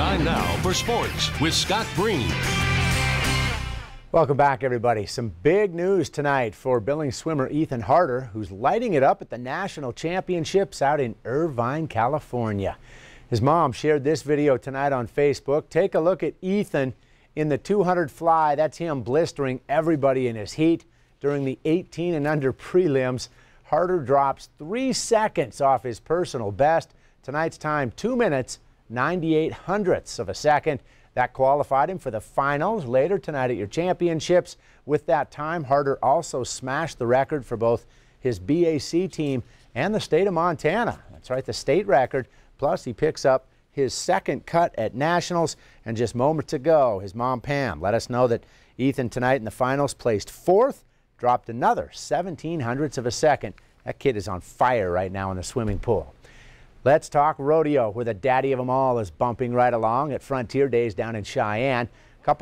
Time now for sports with Scott Breen. Welcome back, everybody. Some big news tonight for Billings swimmer Ethan Harder, who's lighting it up at the national championships out in Irvine, California. His mom shared this video tonight on Facebook. Take a look at Ethan in the 200 fly. That's him blistering everybody in his heat during the 18 and under prelims. Harder drops three seconds off his personal best. Tonight's time, two minutes 98 hundredths of a second. That qualified him for the finals later tonight at your championships. With that time, Harder also smashed the record for both his BAC team and the state of Montana. That's right, the state record. Plus, he picks up his second cut at Nationals. And just moments ago, his mom, Pam, let us know that Ethan tonight in the finals placed fourth, dropped another 17 hundredths of a second. That kid is on fire right now in the swimming pool. Let's Talk Rodeo, where the daddy of them all is bumping right along at Frontier Days down in Cheyenne.